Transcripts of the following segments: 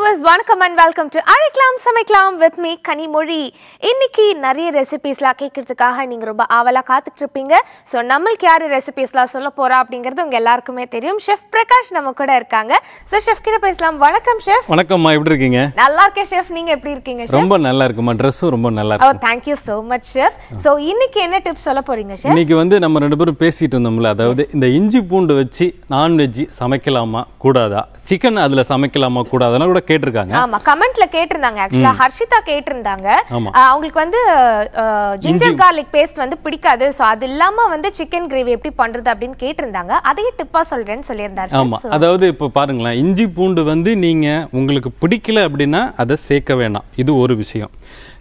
viewers வணக்கம் and welcome to அழைக்கலாம் சமைக்கலாம் வித் மீ கனிமொழி இன்னைக்கு நிறைய ரெசிபீஸ்லாம் கேட்கறதுக்காக நீங்க ரொம்ப ஆவலாக காத்துட்டு இருப்பீங்க ஸோ நம்மளுக்கு யார் ரெசிபீஸ்லாம் சொல்ல போறா அப்படிங்கிறது உங்க எல்லாருக்குமே தெரியும் செஃப் பிரகாஷ் நம்ம கூட இருக்காங்க ஸோ ஷெஃப் கிட்ட பேசலாம் வணக்கம் ஷெஃப் வணக்கம்மா எப்படி இருக்கீங்க நல்லா இருக்கேன் செஃப் நீங்க எப்படி இருக்கீங்க ரொம்ப நல்லா இருக்குமா ட்ரெஸ்ஸும் ரொம்ப நல்லா இருக்கும் ஓ thank you so much chef so இன்னைக்கு என்ன டிப்ஸ் சொல்ல போறீங்க ஷெஃப் இன்னைக்கு வந்து நம்ம ரெண்டு பேரும் பேசிட்டு இருந்தோம்ல அதாவது இந்த இஞ்சி பூண்டு வச்சு நான்வெஜ் சமைக்கலாமா கூடாதா சிக்கன் அதுல சமைக்கலாமா கூடாதா கூட கேட்டிருக்காங்க ஆமா கமெண்ட்ல கேட்டிருந்தாங்க ஆக்சுவலா ஹர்ஷிதா கேட்டிருந்தாங்க அவங்களுக்கு வந்து ஜிஞ்சர் கார்லிக் பேஸ்ட் வந்து பிடிக்காது சோ அது இல்லாம வந்து சிக்கன் கிரேவி எப்படி பண்றது அப்படின்னு கேட்டிருந்தாங்க அதையே டிப்பா சொல்றேன்னு சொல்லியிருந்தாரு ஆமா அதாவது இப்போ பாருங்களேன் இஞ்சி பூண்டு வந்து நீங்க உங்களுக்கு பிடிக்கல அப்படின்னா அதை சேர்க்க வேணாம் இது ஒரு விஷயம்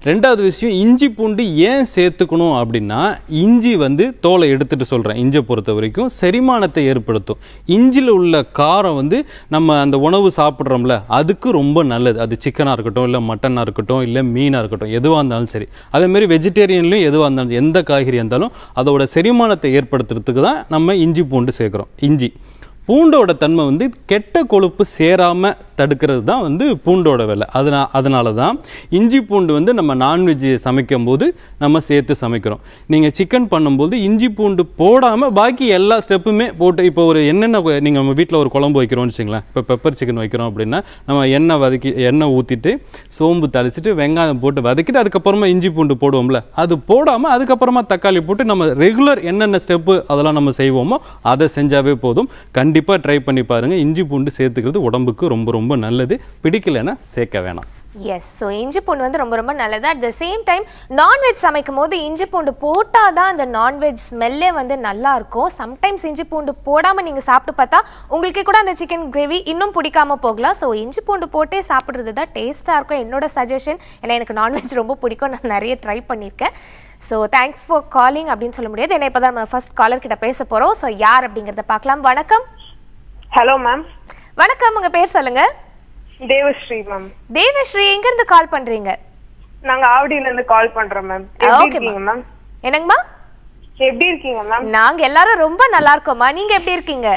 ரெண்டாவது விஷயம் இஞ்சி பூண்டு ஏன் சேர்த்துக்கணும் அப்படின்னா இஞ்சி வந்து தோலை எடுத்துகிட்டு சொல்கிறேன் இஞ்சை பொறுத்த வரைக்கும் செரிமானத்தை ஏற்படுத்தும் இஞ்சியில் உள்ள காரம் வந்து நம்ம அந்த உணவு சாப்பிட்றோம்ல அதுக்கு ரொம்ப நல்லது அது சிக்கனாக இருக்கட்டும் இல்லை மட்டனாக இருக்கட்டும் இல்லை மீனாக இருக்கட்டும் எதுவாக இருந்தாலும் சரி அதேமாரி வெஜிடேரியன்லையும் எதுவாக இருந்தாலும் எந்த காய்கறி இருந்தாலும் அதோட செரிமானத்தை ஏற்படுத்துறதுக்கு தான் நம்ம இஞ்சி பூண்டு சேர்க்குறோம் இஞ்சி பூண்டோட தன்மை வந்து கெட்ட கொழுப்பு சேராமல் தடுக்கிறது தான் வந்து பூண்டோட வேலை அதனா அதனால தான் இஞ்சி பூண்டு வந்து நம்ம நான்வெஜ் சமைக்கும் போது நம்ம சேர்த்து சமைக்கிறோம் நீங்கள் சிக்கன் பண்ணும்போது இஞ்சி பூண்டு போடாமல் பாக்கி எல்லா ஸ்டெப்புமே போட்டு இப்போ ஒரு என்னென்ன நீங்கள் நம்ம வீட்டில் ஒரு குழம்பு வைக்கிறோம்னு வச்சுங்களேன் இப்போ பெப்பர் சிக்கன் வைக்கிறோம் அப்படின்னா நம்ம எண்ணெய் வதக்கி எண்ணெய் ஊற்றிட்டு சோம்பு தளிச்சுட்டு வெங்காயம் போட்டு வதக்கிட்டு அதுக்கப்புறமா இஞ்சி பூண்டு போடுவோம்ல அது போடாமல் அதுக்கப்புறமா தக்காளி போட்டு நம்ம ரெகுலர் என்னென்ன ஸ்டெப்பு அதெல்லாம் நம்ம செய்வோமோ அதை செஞ்சாவே போதும் கண்டிப்பாக கண்டிப்பாக ட்ரை பண்ணி பாருங்கள் இஞ்சி பூண்டு சேர்த்துக்கிறது உடம்புக்கு ரொம்ப ரொம்ப நல்லது பிடிக்கலைன்னா சேர்க்க வேணாம் எஸ் ஸோ இஞ்சி பூண்டு வந்து ரொம்ப ரொம்ப நல்லது at the same time non veg சமைக்கும் போது இஞ்சி பூண்டு போட்டால் தான் அந்த நான்வெஜ் ஸ்மெல்லே வந்து நல்லா இருக்கும் சம்டைம்ஸ் இஞ்சி பூண்டு போடாமல் நீங்கள் சாப்பிட்டு பார்த்தா உங்களுக்கே கூட அந்த சிக்கன் கிரேவி இன்னும் பிடிக்காம போகலாம் ஸோ இஞ்சி பூண்டு போட்டே சாப்பிட்றது தான் டேஸ்ட்டாக இருக்கும் என்னோட சஜஷன் ஏன்னா எனக்கு நான்வெஜ் ரொம்ப பிடிக்கும் நான் நிறைய ட்ரை பண்ணியிருக்கேன் ஸோ தேங்க்ஸ் ஃபார் காலிங் அப்படின்னு சொல்ல முடியாது ஏன்னா இப்போ தான் நம்ம ஃபஸ்ட் காலர் கிட்ட பேச போகிறோம் ஸோ யார் அப்படிங்கிறத பார்க்கலாம் வணக்கம் ஹலோ மேம் வணக்கம் உங்க பேர் சொல்லுங்க தேவஸ்ரீ மேம் தேவஸ்ரீ எங்க இருந்து கால் பண்றீங்க நாங்க ஆவடியில இருந்து கால் பண்றோம் மேம் ஓகே மேம் என்னங்கம்மா எப்படி இருக்கீங்க மேம் நாங்க எல்லாரும் ரொம்ப நல்லா இருக்கோம்மா நீங்க எப்படி இருக்கீங்க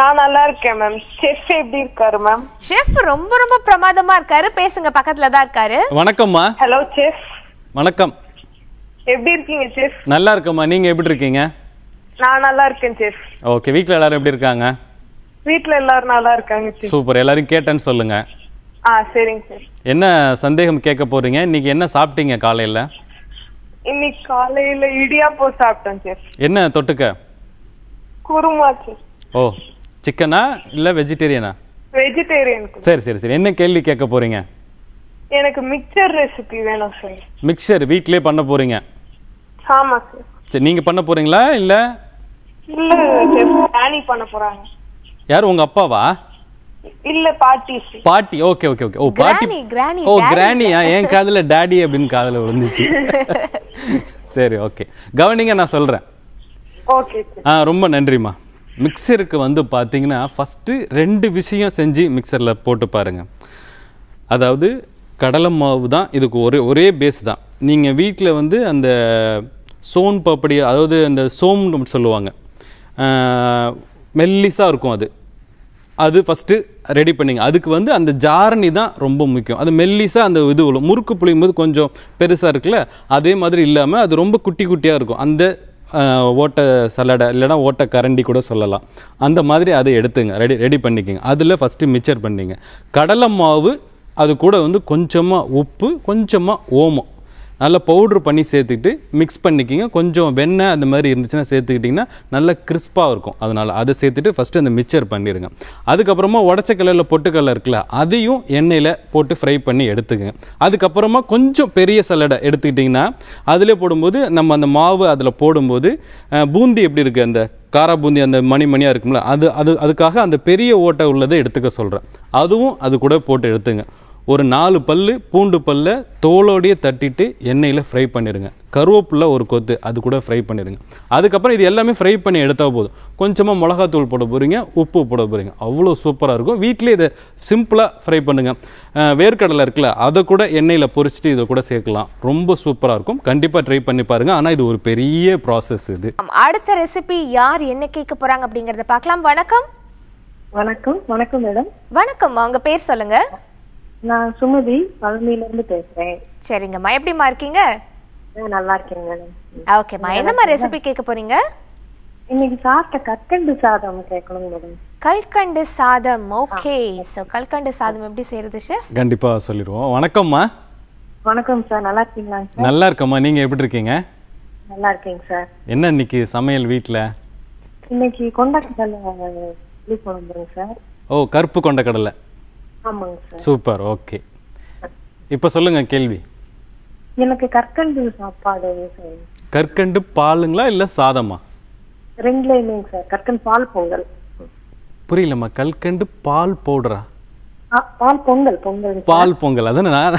நான் நல்லா இருக்கேன் மேம் செஃப் எப்படி இருக்காரு மேம் செஃப் ரொம்ப ரொம்ப பிரமாதமா இருக்காரு பேசுங்க பக்கத்துல தான் இருக்காரு வணக்கம்மா ஹலோ செஃப் வணக்கம் எப்படி இருக்கீங்க செஃப் நல்லா இருக்கம்மா நீங்க எப்படி இருக்கீங்க நான் நல்லா இருக்கேன் செஃப் ஓகே வீட்ல எல்லாரும் எப்படி இருக்காங்க வீட்ல எல்லாரும் நல்லா இருக்காங்க சூப்பர் எல்லாரும் கேட்டேன்னு சொல்லுங்க ஆ சரிங்க சார் என்ன சந்தேகம் கேட்க போறீங்க இன்னைக்கு என்ன சாப்பிட்டீங்க காலையில இன்னைக்கு காலையில இடியாப்போ சாப்பிட்டேன் சார் என்ன தொட்டுக்க குருமா சார் ஓ சிக்கனா இல்ல வெஜிடேரியனா வெஜிடேரியன் சரி சரி சரி என்ன கேள்வி கேட்க போறீங்க எனக்கு மிக்சர் ரெசிபி வேணும் சார் மிக்சர் வீட்லயே பண்ண போறீங்க ஆமா சார் சரி நீங்க பண்ண போறீங்களா இல்ல இல்ல சார் பண்ண போறாங்க யார் உங்க அப்பாவா இல்ல பாட்டி பாட்டி ஓகே ஓகே ஓகே ஓ பாட்டி ஓ கிரானியா என் காதுல டாடி அப்படின்னு காதுல விழுந்துச்சு சரி ஓகே கவனிங்க நான் சொல்றேன் ஆ ரொம்ப நன்றிம்மா மிக்சருக்கு வந்து பார்த்தீங்கன்னா ஃபஸ்ட்டு ரெண்டு விஷயம் செஞ்சு மிக்சரில் போட்டு பாருங்கள் அதாவது கடலை மாவு தான் இதுக்கு ஒரே ஒரே பேஸ் தான் நீங்கள் வீட்டில் வந்து அந்த சோன் பப்படி அதாவது அந்த சோம்னு சொல்லுவாங்க மெல்லிஸாக இருக்கும் அது அது ஃபஸ்ட்டு ரெடி பண்ணிங்க அதுக்கு வந்து அந்த ஜாரணி தான் ரொம்ப முக்கியம் அது மெல்லிஸாக அந்த இது விழும் முறுக்கு புளியும் போது கொஞ்சம் பெருசாக இருக்குல்ல அதே மாதிரி இல்லாமல் அது ரொம்ப குட்டி குட்டியாக இருக்கும் அந்த ஓட்ட சலடை இல்லைன்னா ஓட்ட கரண்டி கூட சொல்லலாம் அந்த மாதிரி அதை எடுத்துங்க ரெடி ரெடி பண்ணிக்கோங்க அதில் ஃபஸ்ட்டு மிக்சர் பண்ணிங்க கடலை மாவு அது கூட வந்து கொஞ்சமாக உப்பு கொஞ்சமாக ஓமம் நல்லா பவுட்ரு பண்ணி சேர்த்துக்கிட்டு மிக்ஸ் பண்ணிக்கிங்க கொஞ்சம் வெண்ணெய் அந்த மாதிரி இருந்துச்சுன்னா சேர்த்துக்கிட்டிங்கன்னா நல்லா கிறிஸ்பாக இருக்கும் அதனால் அதை சேர்த்துட்டு ஃபஸ்ட்டு அந்த மிக்சர் பண்ணிடுங்க அதுக்கப்புறமா உடச்ச கலரில் பொட்டு கலர் இருக்குல்ல அதையும் எண்ணெயில் போட்டு ஃப்ரை பண்ணி எடுத்துக்கங்க அதுக்கப்புறமா கொஞ்சம் பெரிய சலடை எடுத்துக்கிட்டிங்கன்னா அதிலே போடும்போது நம்ம அந்த மாவு அதில் போடும்போது பூந்தி எப்படி இருக்குது அந்த காரா பூந்தி அந்த மணி மணியாக இருக்கும்ல அது அது அதுக்காக அந்த பெரிய ஓட்டை உள்ளதை எடுத்துக்க சொல்கிறேன் அதுவும் அது கூட போட்டு எடுத்துங்க ஒரு நாலு பல் பூண்டு பல்லை தோலோடையே தட்டிட்டு எண்ணெயில் ஃப்ரை பண்ணிடுங்க கருவேப்பில்ல ஒரு கொத்து அது கூட ஃப்ரை பண்ணிடுங்க அதுக்கப்புறம் இது எல்லாமே ஃப்ரை பண்ணி எடுத்தால் போதும் கொஞ்சமாக மிளகாத்தூள் போட போகிறீங்க உப்பு போட போகிறீங்க அவ்வளோ சூப்பராக இருக்கும் வீட்டிலே இதை சிம்பிளாக ஃப்ரை பண்ணுங்கள் வேர்க்கடலை இருக்குல்ல அதை கூட எண்ணெயில் பொரிச்சிட்டு இதை கூட சேர்க்கலாம் ரொம்ப சூப்பராக இருக்கும் கண்டிப்பாக ட்ரை பண்ணி பாருங்கள் ஆனால் இது ஒரு பெரிய ப்ராசஸ் இது அடுத்த ரெசிபி யார் என்ன கேட்க போகிறாங்க அப்படிங்கிறத பார்க்கலாம் வணக்கம் வணக்கம் வணக்கம் மேடம் வணக்கம் உங்கள் பேர் சொல்லுங்கள் நான் சுமதி பழமையில இருந்து பேசுறேன் சரிங்கம்மா எப்படிம்மா இருக்கீங்க நல்லா இருக்கீங்க ஓகேம்மா என்னம்மா ரெசிபி கேட்க போறீங்க இன்னைக்கு சாப்பிட்ட கற்கண்டு சாதம் கேட்கணும் மேடம் கல்கண்டு சாதம் ஓகே சோ கல்கண்டு சாதம் எப்படி செய்யறது ஷெஃப் கண்டிப்பா சொல்லிடுவோம் வணக்கம்மா வணக்கம் சார் நல்லா இருக்கீங்களா நல்லா இருக்கம்மா நீங்க எப்படி இருக்கீங்க நல்லா இருக்கீங்க சார் என்ன இன்னைக்கு சமையல் வீட்ல இன்னைக்கு கொண்டக்கடலை புளி குழம்பு சார் ஓ கருப்பு கொண்டக்கடலை ஆமாங்க சார் சூப்பர் ஓகே இப்போ சொல்லுங்க கேள்வி எனக்கு கற்கண்டு சாப்பாடு சார் கற்கண்டு பாலுங்களா இல்ல சாதமா ரெண்டுலயுமே சார் கற்கண்டு பால் பொங்கல் புரியலம்மா கல்கண்டு பால் போடுறா பால் பொங்கல் பொங்கல் பால் பொங்கல் அதானே நான்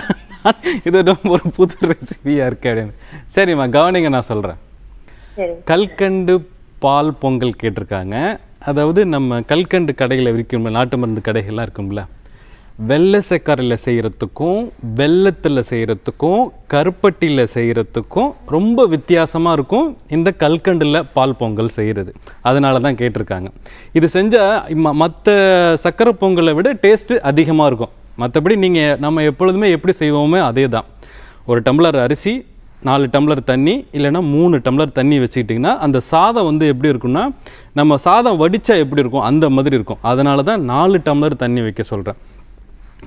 இது ரொம்ப ஒரு புது ரெசிபியா இருக்கு அப்படின்னு சரிம்மா கவனிங்க நான் சொல்றேன் கல்கண்டு பால் பொங்கல் கேட்டிருக்காங்க அதாவது நம்ம கல்கண்டு கடையில் விற்கும்ல நாட்டு மருந்து கடைகள்லாம் இருக்கும்ல வெள்ளை சக்கரையில் செய்கிறதுக்கும் வெள்ளத்தில் செய்கிறதுக்கும் கருப்பட்டியில் செய்கிறதுக்கும் ரொம்ப வித்தியாசமாக இருக்கும் இந்த கல்கண்டில் பால் பொங்கல் செய்கிறது அதனால தான் கேட்டிருக்காங்க இது செஞ்சால் ம மற்ற சக்கரை பொங்கலை விட டேஸ்ட்டு அதிகமாக இருக்கும் மற்றபடி நீங்கள் நம்ம எப்பொழுதுமே எப்படி செய்வோமோ அதே தான் ஒரு டம்ளர் அரிசி நாலு டம்ளர் தண்ணி இல்லைனா மூணு டம்ளர் தண்ணி வச்சுக்கிட்டிங்கன்னா அந்த சாதம் வந்து எப்படி இருக்கும்னா நம்ம சாதம் வடித்தா எப்படி இருக்கும் அந்த மாதிரி இருக்கும் அதனால தான் நாலு டம்ளர் தண்ணி வைக்க சொல்கிறேன்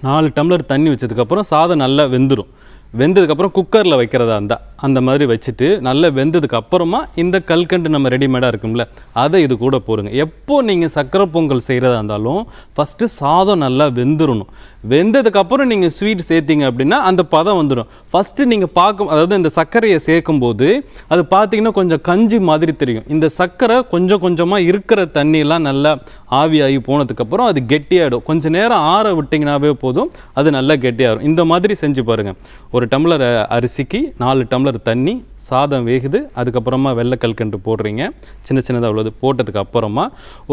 நாலு டம்ளர் தண்ணி வச்சதுக்கப்புறம் சாதம் நல்லா வெந்துடும் வெந்ததுக்கப்புறம் குக்கரில் வைக்கிறதா இருந்தால் அந்த மாதிரி வச்சுட்டு நல்லா வெந்ததுக்கு அப்புறமா இந்த கல்கண்டு நம்ம ரெடிமேடாக இருக்கும்ல அதை இது கூட போருங்க எப்போ நீங்கள் சக்கரை பொங்கல் செய்கிறதா இருந்தாலும் ஃபஸ்ட்டு சாதம் நல்லா வெந்துடணும் வெந்ததுக்கப்புறம் நீங்கள் ஸ்வீட் சேர்த்திங்க அப்படின்னா அந்த பதம் வந்துடும் ஃபஸ்ட்டு நீங்கள் பார்க்கும் அதாவது இந்த சர்க்கரையை சேர்க்கும் போது அது பார்த்தீங்கன்னா கொஞ்சம் கஞ்சி மாதிரி தெரியும் இந்த சர்க்கரை கொஞ்சம் கொஞ்சமாக இருக்கிற தண்ணியெல்லாம் நல்லா ஆவியாகி போனதுக்கப்புறம் அது கெட்டியாகிடும் கொஞ்சம் நேரம் ஆற விட்டிங்கனாவே போதும் அது நல்லா கெட்டியாகிடும் இந்த மாதிரி செஞ்சு பாருங்கள் ஒரு டம்ளர் அரிசிக்கு நாலு டம்ளர் தண்ணி சாதம் வேகுது அதுக்கப்புறமா கண்டு போடுறீங்க சின்ன சின்னதாக உள்ளது போட்டதுக்கு அப்புறமா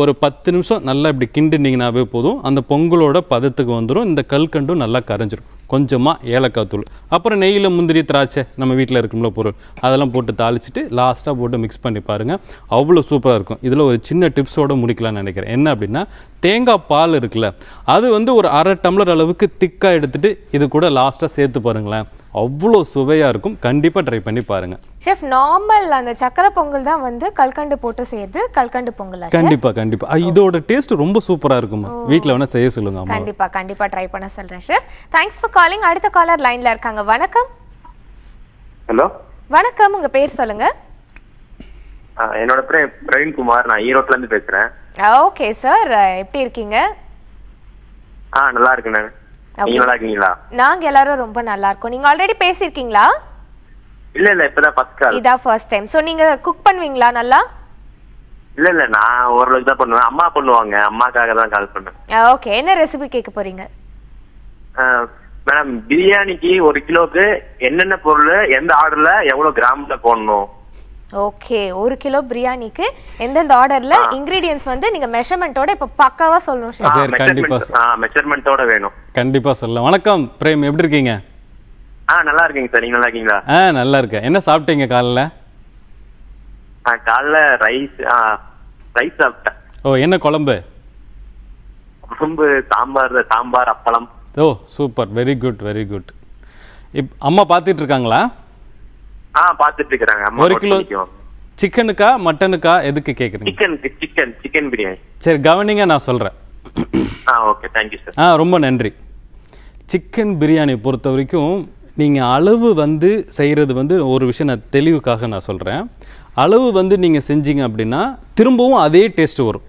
ஒரு பத்து நிமிஷம் நல்லா இப்படி கிண்டுனீங்கன்னாவே போதும் அந்த பொங்கலோட பதத்துக்கு வந்துடும் இந்த கல்கண்டும் நல்லா கரைஞ்சிருக்கும் கொஞ்சமாக ஏலக்காய் தூள் அப்புறம் நெய்யில் முந்திரி திராட்சை நம்ம வீட்டில் இருக்கும்ல பொருள் அதெல்லாம் போட்டு தாளிச்சிட்டு லாஸ்ட்டாக போட்டு மிக்ஸ் பண்ணி பாருங்கள் அவ்வளோ சூப்பராக இருக்கும் இதில் ஒரு சின்ன டிப்ஸோடு முடிக்கலாம்னு நினைக்கிறேன் என்ன அப்படின்னா தேங்காய் பால் இருக்குல்ல அது வந்து ஒரு அரை டம்ளர் அளவுக்கு திக்காக எடுத்துகிட்டு இது கூட லாஸ்ட்டாக சேர்த்து பாருங்களேன் அவ்வளோ சுவையாக இருக்கும் கண்டிப்பாக ட்ரை பண்ணி பாருங்கள் ஷெஃப் நார்மல் அந்த சக்கரை பொங்கல் தான் வந்து கல்கண்டு போட்டு செய்யறது கல்கண்டு பொங்கல் கண்டிப்பாக கண்டிப்பாக இதோட டேஸ்ட் ரொம்ப சூப்பராக இருக்கும் வீட்டில் வேணால் செய்ய சொல்லுங்க கண்டிப்பாக கண்டிப்பாக ட்ரை பண்ண சொல்கிறேன் ஷெஃப் தேங்க்ஸ் ஃபார் காலிங் அடுத்த காலர் லைனில் இருக்காங்க வணக்கம் ஹலோ வணக்கம் உங்கள் பேர் சொல்லுங்க என்னோட பேர் குமார் நான் ஈரோட்லேருந்து பேசுகிறேன் ஓகே சார் எப்படி இருக்கீங்க ஆ நல்லா இருக்கேன் நாங்க எல்லாரும் ரொம்ப நல்லா இருக்கோம் நீங்க ஆல்ரெடி பேசிருக்கீங்களா இல்ல இல்ல இப்பதான் ஃபர்ஸ்ட் கால் இதான் ஃபர்ஸ்ட் டைம் சோ நீங்க குக் பண்ணுவீங்களா நல்லா இல்ல இல்ல நான் ஓரளவுக்கு தான் பண்ணுவேன் அம்மா பண்ணுவாங்க அம்மாக்காக தான் கால் பண்ணேன் ஓகே என்ன ரெசிபி கேட்க போறீங்க மேடம் பிரியாணிக்கு ஒரு கிலோக்கு என்னென்ன பொருள் எந்த ஆர்டர்ல எவ்வளவு கிராம்ல போடணும் ஓகே ஒரு கிலோ பிரியாணிக்கு எந்தெந்த ஆர்டர்ல இன்கிரீடியன்ஸ் வந்து நீங்க மெஷர்மெண்டோட இப்ப பக்காவா சொல்லணும் சார் கண்டிப்பா மெஷர்மெண்ட்டோட வேணும் கண்டிப்பா சொல்லலாம் வணக்கம் பிரேம் எப்படி இருக்கீங்க ஆ நல்லா இருக்கீங்க சார் நீங்க நல்லா இருக்கீங்களா ஆ நல்லா இருக்கேன் என்ன சாப்பிட்டீங்க காலைல ஆ காலைல ரைஸ் ரைஸ் சாப்பிட்டேன் ஓ என்ன குழம்பு குழம்பு சாம்பார் சாம்பார் அப்பளம் oh super very good very good if அம்மா பாத்துட்டு இருக்காங்களா ஆ பாத்துட்டு இருக்காங்க ஒரு கிலோ சிக்கனுக்கா மட்டனுக்கா எதுக்கு கேக்குறீங்க சிக்கனுக்கு சிக்கன் சிக்கன் பிரியாணி சரி கவனிங்க நான் சொல்றேன் ஆ ஓகே தேங்க்யூ சார் ஆ ரொம்ப நன்றி சிக்கன் பிரியாணி பொறுத்த வரைக்கும் நீங்கள் அளவு வந்து செய்கிறது வந்து ஒரு விஷயம் நான் தெளிவுக்காக நான் சொல்கிறேன் அளவு வந்து நீங்கள் செஞ்சீங்க அப்படின்னா திரும்பவும் அதே டேஸ்ட்டு வரும்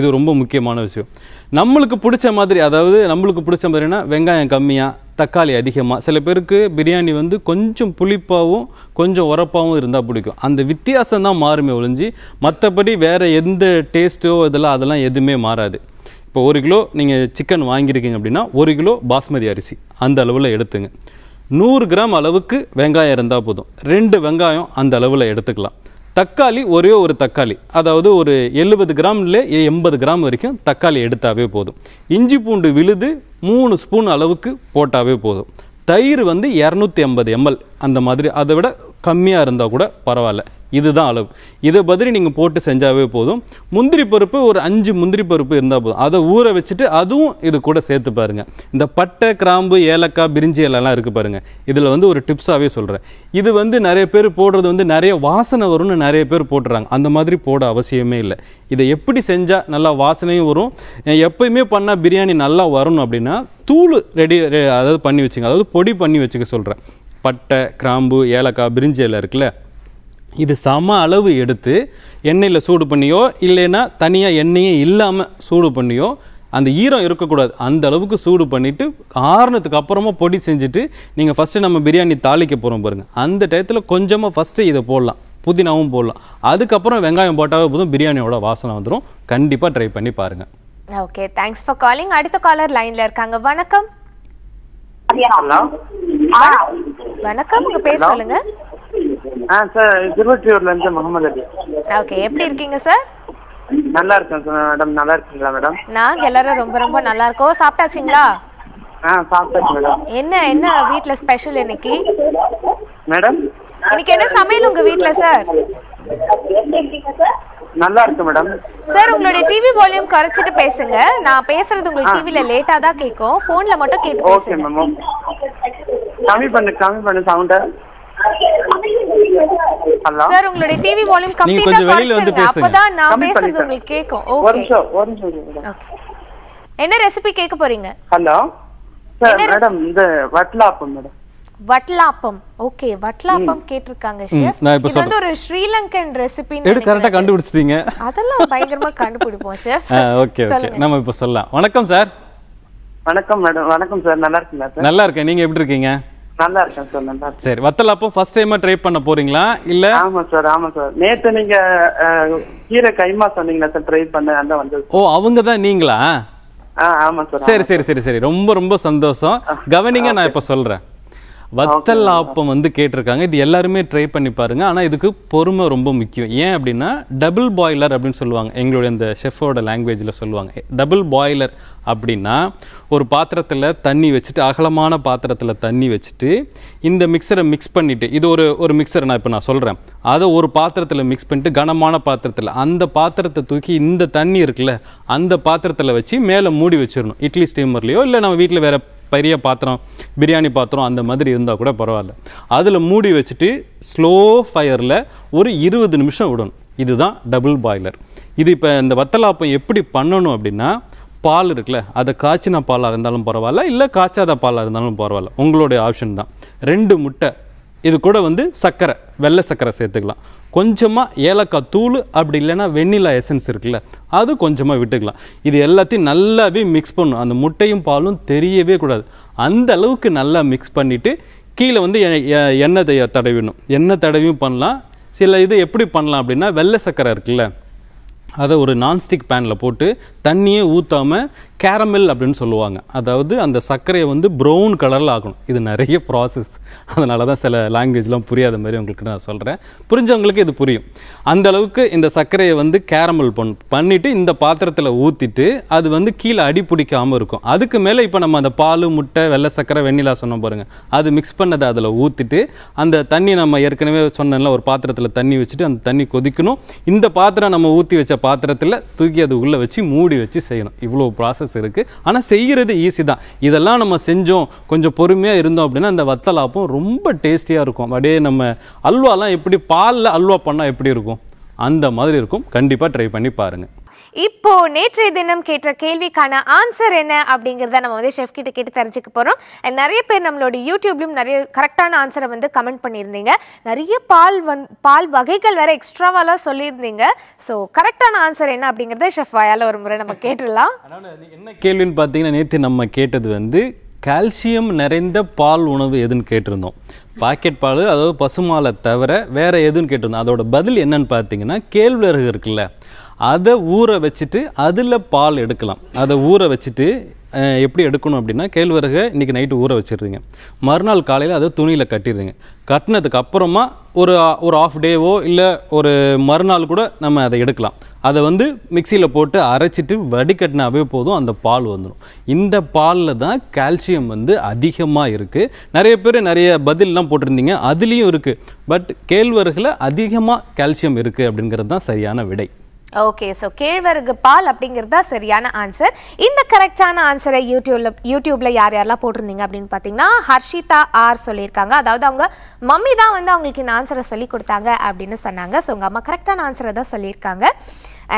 இது ரொம்ப முக்கியமான விஷயம் நம்மளுக்கு பிடிச்ச மாதிரி அதாவது நம்மளுக்கு பிடிச்ச மாதிரினா வெங்காயம் கம்மியாக தக்காளி அதிகமாக சில பேருக்கு பிரியாணி வந்து கொஞ்சம் புளிப்பாகவும் கொஞ்சம் உரப்பாகவும் இருந்தால் பிடிக்கும் அந்த வித்தியாசம் தான் மாறுமே ஒழிஞ்சு மற்றபடி வேறு எந்த டேஸ்ட்டோ இதெல்லாம் அதெல்லாம் எதுவுமே மாறாது இப்போ ஒரு கிலோ நீங்கள் சிக்கன் வாங்கியிருக்கீங்க அப்படின்னா ஒரு கிலோ பாஸ்மதி அரிசி அந்த அளவில் எடுத்துங்க நூறு கிராம் அளவுக்கு வெங்காயம் இருந்தால் போதும் ரெண்டு வெங்காயம் அந்த அளவில் எடுத்துக்கலாம் தக்காளி ஒரே ஒரு தக்காளி அதாவது ஒரு எழுபது கிராமில் எண்பது கிராம் வரைக்கும் தக்காளி எடுத்தாவே போதும் இஞ்சி பூண்டு விழுது மூணு ஸ்பூன் அளவுக்கு போட்டாவே போதும் தயிர் வந்து இரநூத்தி ஐம்பது எம்எல் அந்த மாதிரி அதை விட கம்மியாக இருந்தால் கூட பரவாயில்ல இதுதான் அளவு இதை பதிலி நீங்கள் போட்டு செஞ்சாவே போதும் முந்திரி பருப்பு ஒரு அஞ்சு முந்திரி பருப்பு இருந்தால் போதும் அதை ஊற வச்சுட்டு அதுவும் இது கூட சேர்த்து பாருங்கள் இந்த பட்டை கிராம்பு ஏலக்காய் பிரிஞ்சி எல்லாம் இருக்குது பாருங்கள் இதில் வந்து ஒரு டிப்ஸாகவே சொல்கிறேன் இது வந்து நிறைய பேர் போடுறது வந்து நிறைய வாசனை வரும்னு நிறைய பேர் போட்டுறாங்க அந்த மாதிரி போட அவசியமே இல்லை இதை எப்படி செஞ்சால் நல்லா வாசனையும் வரும் எப்பயுமே பண்ணால் பிரியாணி நல்லா வரணும் அப்படின்னா தூள் ரெடி அதாவது பண்ணி வச்சுங்க அதாவது பொடி பண்ணி வச்சுக்க சொல்கிறேன் பட்டை கிராம்பு ஏலக்காய் பிரிஞ்சியில் இருக்குல்ல இது சம அளவு எடுத்து எண்ணெயில் சூடு பண்ணியோ இல்லைன்னா தனியாக எண்ணெயே இல்லாமல் சூடு பண்ணியோ அந்த ஈரம் இருக்கக்கூடாது அந்த அளவுக்கு சூடு பண்ணிவிட்டு ஆறுனதுக்கு அப்புறமா பொடி செஞ்சுட்டு நீங்கள் ஃபஸ்ட்டு நம்ம பிரியாணி தாளிக்க போகிறோம் பாருங்கள் அந்த டயத்தில் கொஞ்சமாக ஃபஸ்ட்டு இதை போடலாம் புதினாவும் போடலாம் அதுக்கப்புறம் வெங்காயம் போட்டாவே போதும் பிரியாணியோட வாசனை வந்துடும் கண்டிப்பாக ட்ரை பண்ணி பாருங்கள் ஓகே தேங்க்ஸ் ஃபார் காலிங் அடுத்த காலர் லைனில் இருக்காங்க வணக்கம் வணக்கம் உங்க பேர் சொல்லுங்க ஆ சார் திருவற்றியூர்ல இருந்து முகமது அலி ஓகே எப்படி இருக்கீங்க சார் நல்லா இருக்கேன் சார் மேடம் நல்லா இருக்கீங்களா மேடம் நாங்க எல்லாரும் ரொம்ப ரொம்ப நல்லா இருக்கோம் சாப்பிட்டாச்சுங்களா ஆ சாப்பிட்டாச்சு மேடம் என்ன என்ன வீட்ல ஸ்பெஷல் இன்னைக்கு மேடம் இன்னைக்கு என்ன சமையல் உங்க வீட்ல சார் நல்லா இருக்கு மேடம் சார் உங்களுடைய டிவி வால்யூம் குறைச்சிட்டு பேசுங்க நான் பேசுறது உங்களுக்கு டிவில லேட்டா தான் கேக்கும் போன்ல மட்டும் கேட்டு ஓகே மேம் கம்மி பண்ணு கம்மி பண்ணு சவுண்ட சார் உங்களுடைய டிவி வால்யூம் கம்ப்ளீட்டா குறைச்சிருங்க அப்பதான் நான் பேசுறது உங்களுக்கு கேக்கும் ஓகே ஒரு நிமிஷம் ஒரு நிமிஷம் என்ன ரெசிபி கேட்க போறீங்க ஹலோ சார் மேடம் இந்த வட்லாப்பம் மேடம் வட்லாப்பம் ஓகே வட்லாப்பம் கேட்டிருக்காங்க ஷெஃப் இது வந்து ஒரு ஸ்ரீலங்கன் ரெசிபி எடு கரெக்ட்டா கண்டுபிடிச்சிட்டீங்க அதெல்லாம் பயங்கரமா கண்டுபிடிப்போம் ஷெஃப் ஓகே ஓகே நம்ம இப்ப சொல்லலாம் வணக்கம் சார் வணக்கம் மேடம் வணக்கம் சார் நல்லா இருக்கீங்களா சார் நல்லா இருக்கேன் நீங்க எப்படி இருக்கீங்க நல்லா இருக்கேன் சார் நல்லா சரி வத்தலாப்பம் ஃபர்ஸ்ட் டைம் ட்ரை பண்ண போறீங்களா இல்ல ஆமா சார் ஆமா சார் நேத்து நீங்க கீரை கைமா சொன்னீங்களா சார் ட்ரை பண்ண அந்த வந்து ஓ அவங்க தான் நீங்களா ஆமா சார் சரி சரி சரி சரி ரொம்ப ரொம்ப சந்தோஷம் கவனிங்க நான் இப்ப சொல்றேன் வத்தல் ஆப்பம் வந்து கேட்டிருக்காங்க இது எல்லாருமே ட்ரை பண்ணி பாருங்க ஆனால் இதுக்கு பொறுமை ரொம்ப முக்கியம் ஏன் அப்படின்னா டபுள் பாய்லர் அப்படின்னு சொல்லுவாங்க எங்களுடைய இந்த செஃபோட லாங்குவேஜில் சொல்லுவாங்க டபுள் பாய்லர் அப்படின்னா ஒரு பாத்திரத்தில் தண்ணி வச்சுட்டு அகலமான பாத்திரத்தில் தண்ணி வச்சுட்டு இந்த மிக்சரை மிக்ஸ் பண்ணிவிட்டு இது ஒரு ஒரு மிக்சர் நான் இப்போ நான் சொல்கிறேன் அதை ஒரு பாத்திரத்தில் மிக்ஸ் பண்ணிட்டு கனமான பாத்திரத்தில் அந்த பாத்திரத்தை தூக்கி இந்த தண்ணி இருக்குல்ல அந்த பாத்திரத்தில் வச்சு மேலே மூடி வச்சிடணும் இட்லி ஸ்டீமர்லேயோ இல்லை நம்ம வீட்டில் வேறு பெரிய பாத்திரம் பிரியாணி பாத்திரம் அந்த மாதிரி இருந்தால் கூட பரவாயில்ல அதில் மூடி வச்சுட்டு ஸ்லோ ஃபயரில் ஒரு இருபது நிமிஷம் விடணும் இதுதான் டபுள் பாய்லர் இது இப்போ இந்த வத்தலாப்பம் எப்படி பண்ணணும் அப்படின்னா பால் இருக்குல்ல அதை காய்ச்சின பாலாக இருந்தாலும் பரவாயில்ல இல்லை காய்ச்சாத பாலாக இருந்தாலும் பரவாயில்ல உங்களுடைய ஆப்ஷன் தான் ரெண்டு முட்டை இது கூட வந்து சர்க்கரை வெள்ளை சர்க்கரை சேர்த்துக்கலாம் கொஞ்சமாக ஏலக்காய் தூள் அப்படி இல்லைன்னா வெண்ணிலா எசன்ஸ் இருக்குல்ல அது கொஞ்சமாக விட்டுக்கலாம் இது எல்லாத்தையும் நல்லாவே மிக்ஸ் பண்ணும் அந்த முட்டையும் பாலும் தெரியவே கூடாது அந்த அளவுக்கு நல்லா மிக்ஸ் பண்ணிவிட்டு கீழே வந்து எண்ணெய் தடவிடணும் எண்ணெய் தடவியும் பண்ணலாம் சில இது எப்படி பண்ணலாம் அப்படின்னா வெள்ளை சர்க்கரை இருக்குல்ல அதை ஒரு நான்ஸ்டிக் பேனில் போட்டு தண்ணியே ஊற்றாமல் கேரமெல் அப்படின்னு சொல்லுவாங்க அதாவது அந்த சர்க்கரையை வந்து ப்ரௌன் கலரில் ஆகணும் இது நிறைய ப்ராசஸ் அதனால தான் சில லாங்குவேஜ்லாம் புரியாத மாதிரி உங்களுக்கு நான் சொல்கிறேன் புரிஞ்சவங்களுக்கு இது புரியும் அந்த அளவுக்கு இந்த சர்க்கரையை வந்து கேரமல் பண் பண்ணிவிட்டு இந்த பாத்திரத்தில் ஊற்றிட்டு அது வந்து கீழே அடி பிடிக்காமல் இருக்கும் அதுக்கு மேலே இப்போ நம்ம அந்த பால் முட்டை வெள்ளை சர்க்கரை வெண்ணிலா சொன்னோம் பாருங்கள் அது மிக்ஸ் பண்ணதை அதில் ஊற்றிட்டு அந்த தண்ணி நம்ம ஏற்கனவே சொன்னல ஒரு பாத்திரத்தில் தண்ணி வச்சுட்டு அந்த தண்ணி கொதிக்கணும் இந்த பாத்திரம் நம்ம ஊற்றி வச்ச பாத்திரத்தில் தூக்கி அது உள்ளே வச்சு மூடி இப்படி வச்சு செய்யணும் இவ்வளோ ப்ராசஸ் இருக்குது ஆனால் செய்கிறது ஈஸி தான் இதெல்லாம் நம்ம செஞ்சோம் கொஞ்சம் பொறுமையாக இருந்தோம் அப்படின்னா அந்த வத்தலாப்பும் ரொம்ப டேஸ்டியாக இருக்கும் அப்படியே நம்ம அல்வாலாம் எப்படி பாலில் அல்வா பண்ணால் எப்படி இருக்கும் அந்த மாதிரி இருக்கும் கண்டிப்பாக ட்ரை பண்ணி பாருங்கள் இப்போ நேற்றைய தினம் கேட்ட கேள்விக்கான ஆன்சர் என்ன அப்படிங்கிறத நம்ம வந்து ஷெஃப் கிட்ட கேட்டு தெரிஞ்சுக்க போகிறோம் நிறைய பேர் நம்மளோட யூடியூப்லயும் நிறைய கரெக்டான ஆன்சரை வந்து கமெண்ட் பண்ணியிருந்தீங்க நிறைய பால் வந் பால் வகைகள் வேற எக்ஸ்ட்ராவாலாம் சொல்லியிருந்தீங்க ஸோ கரெக்டான ஆன்சர் என்ன அப்படிங்கிறத ஷெஃப் வாயால் ஒரு முறை நம்ம கேட்டுடலாம் என்ன கேள்வின்னு பார்த்தீங்கன்னா நேற்று நம்ம கேட்டது வந்து கால்சியம் நிறைந்த பால் உணவு எதுன்னு கேட்டிருந்தோம் பாக்கெட் பால் அதாவது பசுமாலை தவிர வேறு எதுன்னு கேட்டிருந்தோம் அதோட பதில் என்னன்னு பார்த்தீங்கன்னா கேழ்வரகு இருக்குல்ல அதை ஊற வச்சுட்டு அதில் பால் எடுக்கலாம் அதை ஊற வச்சுட்டு எப்படி எடுக்கணும் அப்படின்னா கேழ்வரகை இன்றைக்கி நைட்டு ஊற வச்சிடுறீங்க மறுநாள் காலையில் அதை துணியில் கட்டிடுறீங்க கட்டினதுக்கு அப்புறமா ஒரு ஒரு ஆஃப் டேவோ இல்லை ஒரு மறுநாள் கூட நம்ம அதை எடுக்கலாம் அதை வந்து மிக்சியில் போட்டு அரைச்சிட்டு வடிகட்டினாவே போதும் அந்த பால் வந்துடும் இந்த பாலில் தான் கால்சியம் வந்து அதிகமாக இருக்குது நிறைய பேர் நிறைய பதிலெலாம் போட்டிருந்தீங்க அதுலேயும் இருக்குது பட் கேழ்வரகில் அதிகமாக கால்சியம் இருக்குது அப்படிங்கிறது தான் சரியான விடை ஓகே ஸோ கேழ்வரகு பால் அப்படிங்கிறது தான் சரியான ஆன்சர் இந்த கரெக்டான ஆன்சரை யூடியூப்ல யூடியூப்ல யார் யாரெல்லாம் போட்டிருந்தீங்க அப்படின்னு பார்த்தீங்கன்னா ஹர்ஷிதா ஆர் சொல்லியிருக்காங்க அதாவது அவங்க மம்மி தான் வந்து அவங்களுக்கு இந்த ஆன்சரை சொல்லி கொடுத்தாங்க அப்படின்னு சொன்னாங்க ஸோ உங்கள் அம்மா கரெக்டான ஆன்சரை தான் சொல்லியிருக்காங்க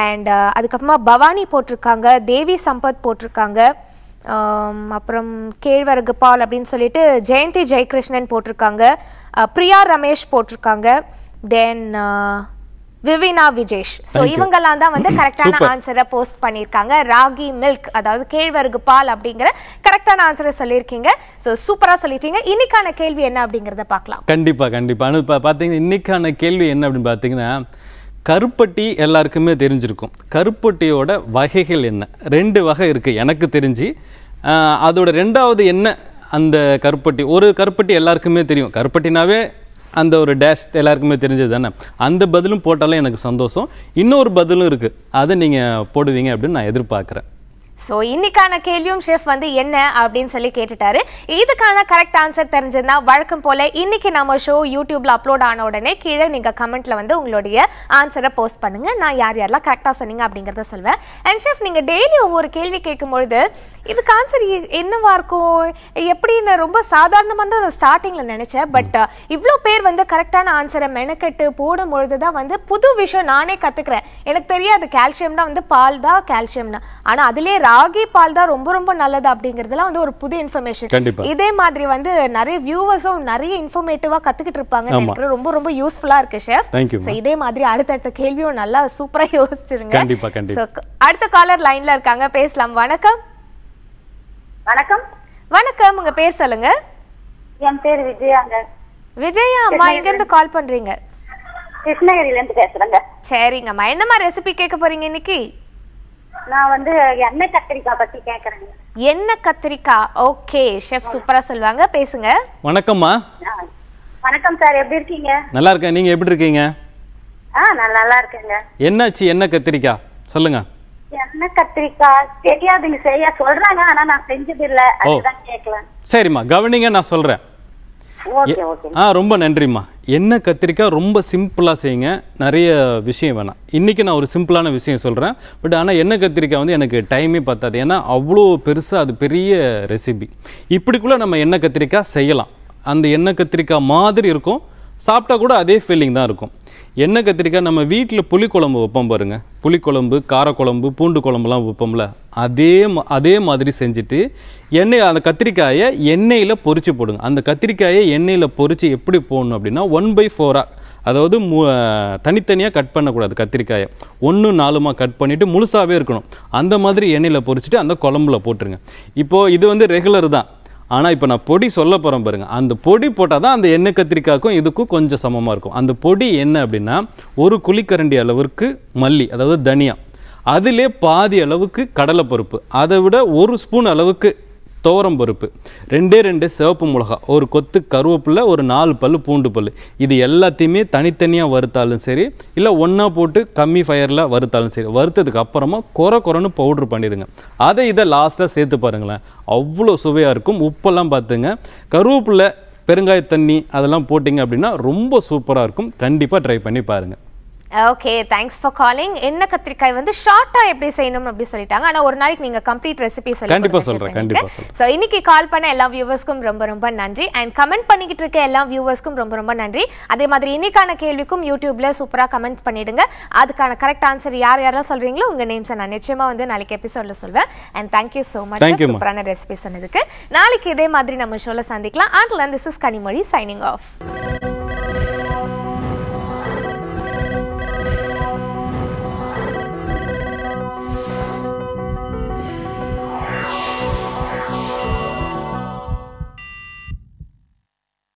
அண்ட் uh, அதுக்கப்புறமா பவானி போட்டிருக்காங்க தேவி சம்பத் போட்டிருக்காங்க um, அப்புறம் கேழ்வரகு பால் அப்படின்னு சொல்லிட்டு ஜெயந்தி ஜெயகிருஷ்ணன் போட்டிருக்காங்க பிரியா ரமேஷ் போட்டிருக்காங்க தென் விவினா விஜேஷ் ஸோ இவங்கெல்லாம் தான் வந்து கரெக்டான ஆன்சரை போஸ்ட் பண்ணியிருக்காங்க ராகி மில்க் அதாவது கேழ்வரகு பால் அப்படிங்கிற கரெக்டான ஆன்சரை சொல்லியிருக்கீங்க ஸோ சூப்பராக சொல்லிட்டீங்க இன்னைக்கான கேள்வி என்ன அப்படிங்கிறத பார்க்கலாம் கண்டிப்பாக கண்டிப்பாக அனு இப்போ பார்த்தீங்கன்னா இன்னைக்கான கேள்வி என்ன அப்படின்னு பார்த்தீங்கன்னா கருப்பட்டி எல்லாருக்குமே தெரிஞ்சிருக்கும் கருப்பட்டியோட வகைகள் என்ன ரெண்டு வகை இருக்குது எனக்கு தெரிஞ்சு அதோட ரெண்டாவது என்ன அந்த கருப்பட்டி ஒரு கருப்பட்டி எல்லாருக்குமே தெரியும் கருப்பட்டினாவே அந்த ஒரு டேஷ் எல்லாருக்குமே தெரிஞ்சது தானே அந்த பதிலும் போட்டாலும் எனக்கு சந்தோஷம் இன்னொரு பதிலும் இருக்குது அதை நீங்கள் போடுவீங்க அப்படின்னு நான் எதிர்பார்க்குறேன் ஸோ இன்னைக்கான கேள்வியும் ஷெஃப் வந்து என்ன அப்படின்னு சொல்லி கேட்டுட்டாரு இதுக்கான கரெக்ட் ஆன்சர் தெரிஞ்சிருந்தா வழக்கம் போல இன்னைக்கு நம்ம ஷோ யூடியூப்ல அப்லோட் ஆன உடனே கீழே நீங்க கமெண்ட்ல வந்து உங்களுடைய ஆன்சரை போஸ்ட் பண்ணுங்க நான் யார் யாரெல்லாம் கரெக்டாக சொன்னீங்க அப்படிங்கிறத சொல்வேன் அண்ட் ஷெஃப் நீங்க டெய்லி ஒவ்வொரு கேள்வி கேட்கும்பொழுது இதுக்கு ஆன்சர் என்னவா இருக்கும் எப்படின்னு ரொம்ப சாதாரணமாக தான் ஸ்டார்டிங்ல நினைச்சேன் பட் இவ்வளோ பேர் வந்து கரெக்டான ஆன்சரை மெனக்கெட்டு போடும் பொழுது தான் வந்து புது விஷயம் நானே கத்துக்கிறேன் எனக்கு தெரியாது கால்சியம்னா வந்து பால் தான் கால்சியம்னா ஆனால் அதுலேயே ராகி பால் தான் ரொம்ப ரொம்ப நல்லது அப்படிங்கறதுலாம் வந்து ஒரு புது இன்ஃபர்மேஷன் இதே மாதிரி வந்து நிறைய வியூவர்ஸும் நிறைய இன்ஃபர்மேட்டிவா கத்துக்கிட்டு இருப்பாங்க ரொம்ப ரொம்ப யூஸ்ஃபுல்லா இருக்கு ஷெஃப் இதே மாதிரி அடுத்தடுத்த கேள்வியும் நல்லா சூப்பரா யோசிச்சிருங்க கண்டிப்பா கண்டிப்பா அடுத்த காலர் லைன்ல இருக்காங்க பேசலாம் வணக்கம் வணக்கம் வணக்கம் உங்க பேர் சொல்லுங்க என் பேர் விஜயாங்க விஜயா அம்மா எங்க இருந்து கால் பண்றீங்க கிருஷ்ணகிரில இருந்து பேசுறேங்க சரிங்கம்மா என்னம்மா ரெசிபி கேட்க போறீங்க இன்னைக்கு நான் வந்து எண்ணெய் கத்திரிக்காய் பத்தி கேக்குறேங்க எண்ணெய் கத்திரிக்காய் ஓகே செஃப் சூப்பரா சொல்வாங்க பேசுங்க வணக்கம்மா வணக்கம் சார் எப்படி இருக்கீங்க நல்லா இருக்கேன் நீங்க எப்படி இருக்கீங்க ஆ நான் நல்லா இருக்கேங்க என்னாச்சு எண்ணெய் கத்திரிக்காய் சொல்லுங்க எண்ணெய் கத்திரிக்காய் தெரியாதுங்க சரியா சொல்றாங்க ஆனா நான் செஞ்சது இல்ல அதுதான் கேட்கலாம் சரிம்மா கவனிங்க நான் சொல்றேன் ஆ ரொம்ப நன்றிம்மா எண்ணெய் கத்திரிக்காய் ரொம்ப சிம்பிளாக செய்யுங்க நிறைய விஷயம் வேணாம் இன்றைக்கி நான் ஒரு சிம்பிளான விஷயம் சொல்கிறேன் பட் ஆனால் எண்ணெய் கத்திரிக்காய் வந்து எனக்கு டைமே பார்த்தாது ஏன்னா அவ்வளோ பெருசாக அது பெரிய ரெசிபி இப்படிக்குள்ளே நம்ம எண்ணெய் கத்திரிக்காய் செய்யலாம் அந்த எண்ணெய் கத்திரிக்காய் மாதிரி இருக்கும் சாப்பிட்டா கூட அதே ஃபீலிங் தான் இருக்கும் எண்ணெய் கத்திரிக்காய் நம்ம வீட்டில் புளிக்குழம்பு வைப்போம் பாருங்கள் புளிக்குழம்பு காரக்குழம்பு பூண்டு குழம்புலாம் வைப்போம்ல அதே அதே மாதிரி செஞ்சுட்டு எண்ணெய் அந்த கத்திரிக்காயை எண்ணெயில் பொறிச்சு போடுங்க அந்த கத்திரிக்காயை எண்ணெயில் பொறிச்சு எப்படி போடணும் அப்படின்னா ஒன் பை ஃபோராக அதாவது மு தனித்தனியாக கட் பண்ணக்கூடாது கத்திரிக்காயை ஒன்று நாலுமா கட் பண்ணிவிட்டு முழுசாகவே இருக்கணும் அந்த மாதிரி எண்ணெயில் பொறிச்சிட்டு அந்த குழம்புல போட்டுருங்க இப்போது இது வந்து ரெகுலர் தான் ஆனால் இப்போ நான் பொடி சொல்ல போகிறேன் பாருங்கள் அந்த பொடி போட்டால் தான் அந்த எண்ணெய் கத்திரிக்காய்க்கும் இதுக்கும் கொஞ்சம் சமமாக இருக்கும் அந்த பொடி என்ன அப்படின்னா ஒரு குழிக்கரண்டி அளவிற்கு மல்லி அதாவது தனியா அதிலே பாதி அளவுக்கு கடலைப்பருப்பு அதை விட ஒரு ஸ்பூன் அளவுக்கு துவரம் பருப்பு ரெண்டே ரெண்டு சிவப்பு மிளகா ஒரு கொத்து கருவேப்பில் ஒரு நாலு பல் பூண்டு பல் இது எல்லாத்தையுமே தனித்தனியாக வறுத்தாலும் சரி இல்லை ஒன்றா போட்டு கம்மி ஃபயரில் வறுத்தாலும் சரி வறுத்ததுக்கு அப்புறமா குறை குறைன்னு பவுட்ரு பண்ணிடுங்க அதை இதை லாஸ்ட்டாக சேர்த்து பாருங்களேன் அவ்வளோ சுவையாக இருக்கும் உப்பெல்லாம் பார்த்துங்க கருவேப்பில் பெருங்காய தண்ணி அதெல்லாம் போட்டிங்க அப்படின்னா ரொம்ப சூப்பராக இருக்கும் கண்டிப்பாக ட்ரை பண்ணி பாருங்கள் ஓகே தேங்க்ஸ் ஃபார் காலிங் என்ன கத்திரிக்காய் வந்து ஷார்ட்டா எப்படி செய்யணும் அப்படி சொல்லிட்டாங்க ஆனா ஒரு நாளைக்கு நீங்க கம்ப்ளீட் ரெசிபி சொல்லி கண்டிப்பா சொல்றேன் கண்டிப்பா சோ இன்னைக்கு கால் பண்ண எல்லா வியூவர்ஸ்க்கும் ரொம்ப ரொம்ப நன்றி அண்ட் கமெண்ட் பண்ணிக்கிட்டு இருக்க எல்லா வியூவர்ஸ்க்கும் ரொம்ப ரொம்ப நன்றி அதே மாதிரி இன்னைக்கான கேள்விக்கும் யூடியூப்ல சூப்பரா கமெண்ட்ஸ் பண்ணிடுங்க அதுக்கான கரெக்ட் ஆன்சர் யார் யாரெல்லாம் சொல்றீங்களோ உங்க நேம்ஸ் நான் நிச்சயமா வந்து நாளைக்கு எபிசோட்ல சொல்வேன் and thank you so much சூப்பரான ரெசிபி சொன்னதுக்கு நாளைக்கு இதே மாதிரி நம்ம ஷோல சந்திக்கலாம் and this is Kanimozhi signing of